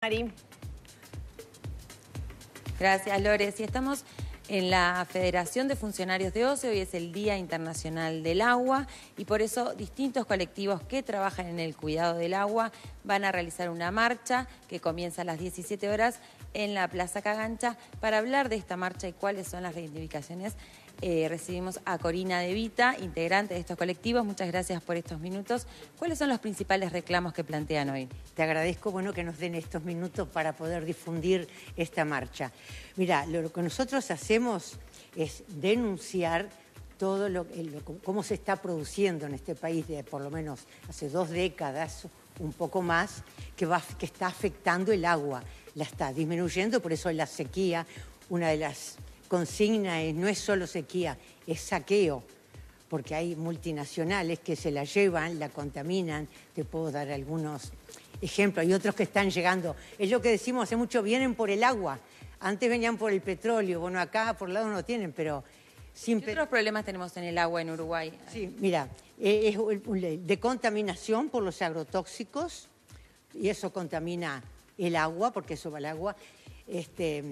Marín. Gracias, Lores. Y estamos en la Federación de Funcionarios de Ocio. Hoy es el Día Internacional del Agua y por eso distintos colectivos que trabajan en el cuidado del agua van a realizar una marcha que comienza a las 17 horas en la Plaza Cagancha para hablar de esta marcha y cuáles son las reivindicaciones eh, recibimos a Corina De Vita, integrante de estos colectivos. Muchas gracias por estos minutos. ¿Cuáles son los principales reclamos que plantean hoy? Te agradezco bueno, que nos den estos minutos para poder difundir esta marcha. Mira, lo que nosotros hacemos es denunciar todo lo, eh, lo, cómo se está produciendo en este país, de por lo menos hace dos décadas, un poco más, que, va, que está afectando el agua. La está disminuyendo, por eso la sequía, una de las consigna es, no es solo sequía, es saqueo, porque hay multinacionales que se la llevan, la contaminan, te puedo dar algunos ejemplos, hay otros que están llegando. Es lo que decimos hace mucho, vienen por el agua, antes venían por el petróleo, bueno, acá por el lado no tienen, pero... Sin ¿Qué otros problemas tenemos en el agua en Uruguay? Sí, mira, eh, es de contaminación por los agrotóxicos, y eso contamina el agua, porque eso va al agua. Este,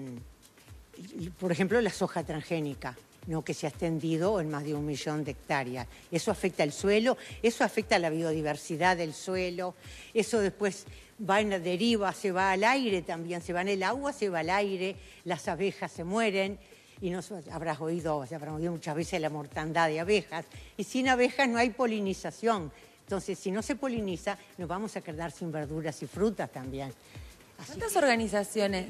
por ejemplo, la soja transgénica, que se ha extendido en más de un millón de hectáreas. Eso afecta el suelo, eso afecta la biodiversidad del suelo, eso después va en la deriva, se va al aire también, se va en el agua, se va al aire, las abejas se mueren. Y no habrás oído, oído muchas veces la mortandad de abejas. Y sin abejas no hay polinización. Entonces, si no se poliniza, nos vamos a quedar sin verduras y frutas también. ¿Cuántas organizaciones?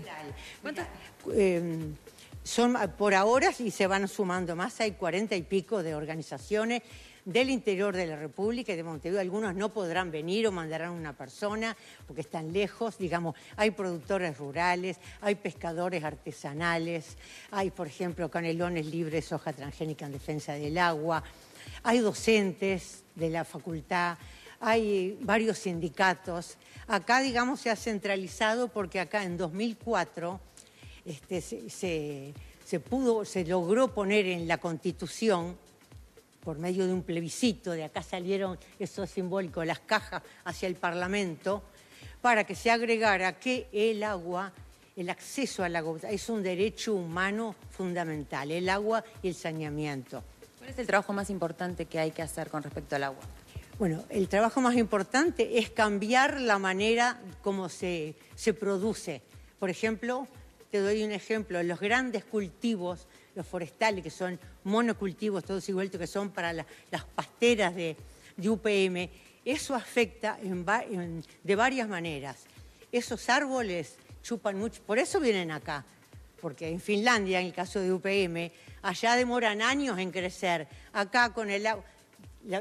Em, son ah, por ahora y se van sumando más, hay cuarenta y pico de organizaciones del interior de la República y de Montevideo. Algunos no podrán venir o mandarán una persona porque están lejos, digamos. Hay productores rurales, hay pescadores artesanales, hay, por ejemplo, canelones libres, hoja transgénica en defensa del agua, hay docentes de la facultad hay varios sindicatos. Acá, digamos, se ha centralizado porque acá en 2004 este, se, pudo, se logró poner en la Constitución por medio de un plebiscito, de acá salieron, eso es simbólico, las cajas hacia el Parlamento, para que se agregara que el agua, el acceso al agua, es un derecho humano fundamental, el agua y el saneamiento. ¿Cuál es el trabajo más importante que hay que hacer con respecto al agua? Bueno, el trabajo más importante es cambiar la manera como se, produce. Por ejemplo, te doy un ejemplo, los grandes cultivos, los forestales, que son monocultivos, todos iguales, que son para las pasteras de, UPM, eso afecta de varias maneras. Esos árboles chupan mucho, por eso vienen acá, porque en Finlandia, en el caso de UPM, allá demoran años en crecer, acá con el agua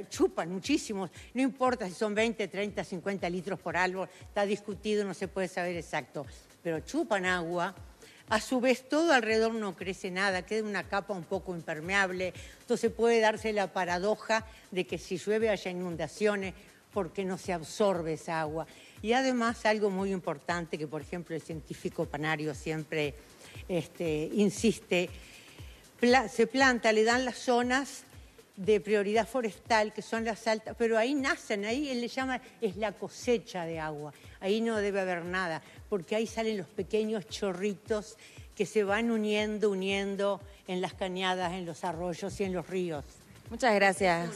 chupan muchísimo, no importa si son 20, 30, 50 litros por árbol, está discutido, no se puede saber exacto, pero chupan agua. A su vez, todo alrededor no crece nada, queda una capa un poco impermeable. Entonces puede darse la paradoja de que si llueve haya inundaciones porque no se absorbe esa agua. Y además algo muy importante que, por ejemplo, el científico panario siempre este, insiste, se planta, le dan las zonas de prioridad forestal, que son las altas, pero ahí nacen, ahí él le llama, es la cosecha de agua, ahí no debe haber nada, porque ahí salen los pequeños chorritos que se van uniendo, uniendo en las cañadas, en los arroyos y en los ríos. Muchas gracias.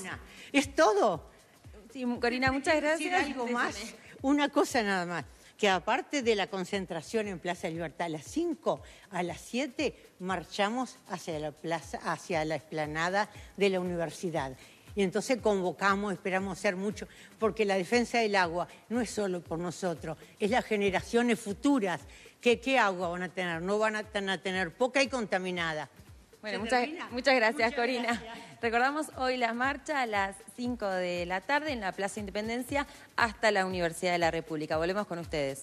Es, todo. Sí, Corina, muchas gracias. Decir algo más? Una cosa nada más que aparte de la concentración en Plaza Libertad a las 5, a las 7 marchamos hacia la, plaza, hacia la explanada de la universidad. Y entonces convocamos, esperamos ser mucho, porque la defensa del agua no es solo por nosotros, es las generaciones futuras. Que, ¿Qué agua van a tener? No van a, tener poca y contaminada. Bueno, muchas, gracias, Corina. Recordamos hoy la marcha a las 5 de la tarde en la Plaza Independencia hasta la Universidad de la República. Volvemos con ustedes.